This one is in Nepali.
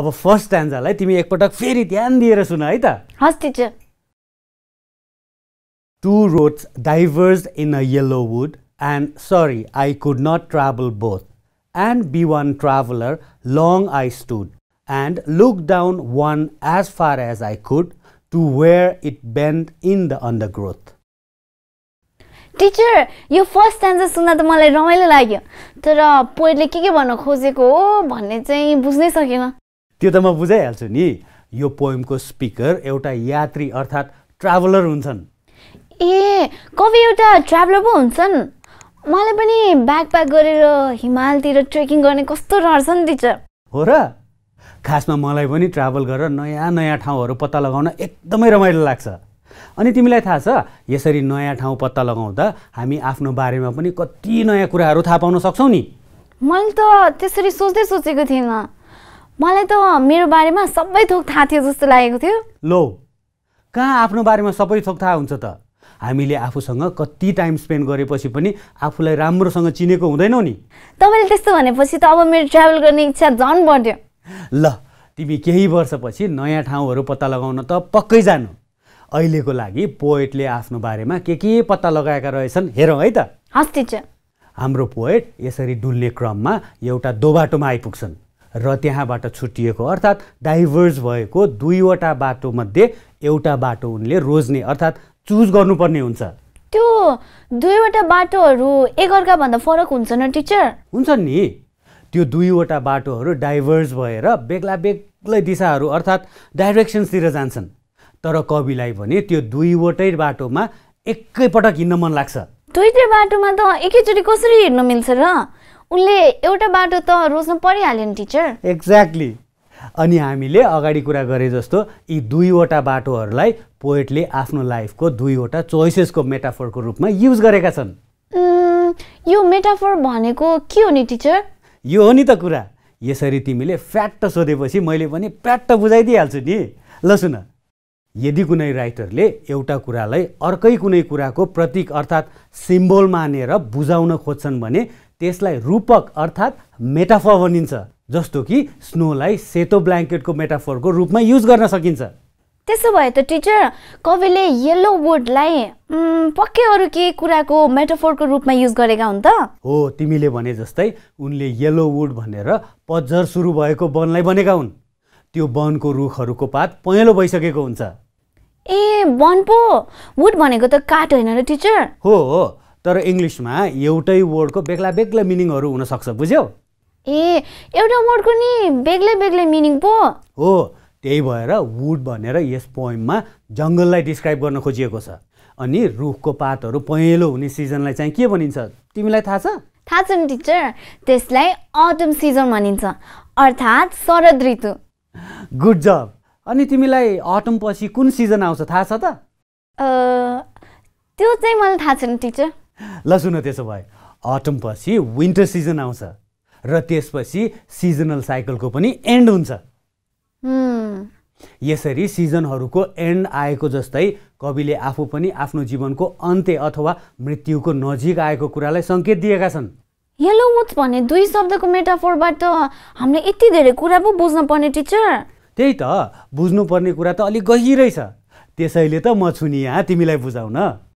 अब फर्स्ट स्ट्यान्जालाई तिमी एकपटक फेरि ध्यान दिएर सुन है त हस् teacher two roads diverged in a yellow wood and sorry I could not travel both and be one traveller long I stood and look down one as far as I could to where it bend in the undergrowth teacher यो फर्स्ट स्ट्यान्जा सुन्दा त मलाई रमाइलो लाग्यो तर पोइटले के के भन्न खोजेको हो भन्ने चाहिँ बुझ्नै सकेन त्यो त म बुझाइहाल्छु नि यो पोइमको स्पिकर एउटा यात्री अर्थात् ट्राभलर हुन्छन् ए कवि एउटा ट्राभलर पो हुन्छन् मलाई पनि प्याक गरेर हिमालतिर ट्रेकिङ गर्ने कस्तो रहेछ नि टिचर हो र खासमा मलाई पनि ट्राभल गरेर नयाँ नयाँ ठाउँहरू पत्ता लगाउन एकदमै रमाइलो लाग्छ अनि तिमीलाई थाहा छ यसरी नयाँ ठाउँ पत्ता लगाउँदा हामी आफ्नो बारेमा पनि कति नयाँ कुराहरू थाहा पाउन सक्छौँ नि मैले त त्यसरी सोच्दै सोचेको थिइनँ मलाई त मेरो बारेमा सबै थोक थाहा थियो जस्तो लागेको थियो लो कहाँ आफ्नो बारेमा सबै थोक थाहा हुन्छ त हामीले आफूसँग कति टाइम स्पेन्ड गरेपछि पनि आफूलाई राम्रोसँग चिनेको हुँदैनौ नि तपाईँले त्यस्तो भनेपछि त अब मेरो ट्राभल गर्ने इच्छा झन् बढ्यो ल तिमी केही वर्षपछि नयाँ ठाउँहरू पत्ता लगाउन त पक्कै जानु अहिलेको लागि पोएटले आफ्नो बारेमा के के पत्ता लगाएका रहेछन् हेरौँ है त हस् टिचर हाम्रो पोएट यसरी डुल्ने क्रममा एउटा दोबाटोमा आइपुग्छन् र त्यहाँबाट छुट्टिएको अर्थात् डाइभर्स भएको दुईवटा बाटोमध्ये एउटा बाटो उनले रोज्ने अर्थात् चुज गर्नुपर्ने हुन्छ त्यो दुईवटा बाटोहरू एकअर्काभन्दा फरक हुन्छ न टिचर हुन्छ नि त्यो दुईवटा बाटोहरू डाइभर्स भएर बेग्ला बेग्लै दिशाहरू अर्थात् डाइरेक्सन्सतिर जान्छन् तर कविलाई भने त्यो दुईवटै बाटोमा एकैपटक हिँड्न मन लाग्छ दुईटै बाटोमा त एकैचोटि कसरी हिँड्न मिल्छ र उनले एउटा बाटो त रोज्न परिहाल्यो नि टिचर एक्ज्याक्टली अनि हामीले अगाडि कुरा गरे जस्तो यी दुईवटा बाटोहरूलाई पोएटले आफ्नो लाइफको दुईवटा चोइसेसको मेटाफोरको रूपमा युज गरेका छन् यो मेटाफोर भनेको के हो नि टिचर यो हो नि त कुरा यसरी तिमीले फ्याट्ट सोधेपछि मैले पनि प्याट्ट बुझाइदिइहाल्छु नि ल सुन यदि कुनै राइटरले एउटा कुरालाई अर्कै कुनै कुराको प्रतीक अर्थात् सिम्बोल मानेर बुझाउन खोज्छन् भने त्यसलाई रूपक अर्थात् मेटाफर भनिन्छ जस्तो कि स्नोलाई सेतो ब्ल्याङ्केटको मेटाफरको रूपमा युज गर्न सकिन्छ त्यसो भए त टिचर कविले येल्लो वुडलाई पक्कै अरू केही कुराको मेटाफोरको रूपमा युज गरेका हुन् त हो तिमीले भने जस्तै उनले येल्लो वुड भनेर पजर सुरु भएको वनलाई बनेका हुन् त्यो वनको रुखहरूको पात पहेँलो भइसकेको हुन्छ ए वन पो वुड भनेको त काठ होइन र टिचर हो हो तर इङ्ग्लिसमा एउटै वर्डको बेग्ला बेग्लै मिनिङहरू हुनसक्छ बुझ्यौ ए एउटा वर्डको नि बेग्लै बेग्लै मिनिङ पो हो त्यही भएर वुड भनेर यस पोइममा जङ्गललाई डिस्क्राइब गर्न खोजिएको छ अनि रुखको पातहरू पहेँलो हुने सिजनलाई चाहिँ के भनिन्छ तिमीलाई थाहा छ थाहा छ नि टिचर त्यसलाई अटम सिजन भनिन्छ अर्थात् शरद ऋतु गुड जब अनि तिमीलाई अटम पछि कुन सिजन आउँछ थाहा छ त त्यो चाहिँ मलाई थाहा छैन टिचर ल सुन त्यसो भए अटमपछि विन्टर सिजन आउँछ र त्यसपछि सिजनल साइकलको पनि एन्ड हुन्छ यसरी सिजनहरूको एन्ड आएको जस्तै कविले आफू पनि आफ्नो जीवनको अन्त्य अथवा मृत्युको नजिक आएको कुरालाई सङ्केत दिएका छन् येलो वुड्स भन्ने दुई शब्दको मेटाफोरबाट हामीले यति धेरै कुरा पो बुझ्न पर्ने टिचर त्यही त बुझ्नुपर्ने कुरा त अलिक गहिरै छ त्यसैले त म छु नि यहाँ तिमीलाई बुझाउन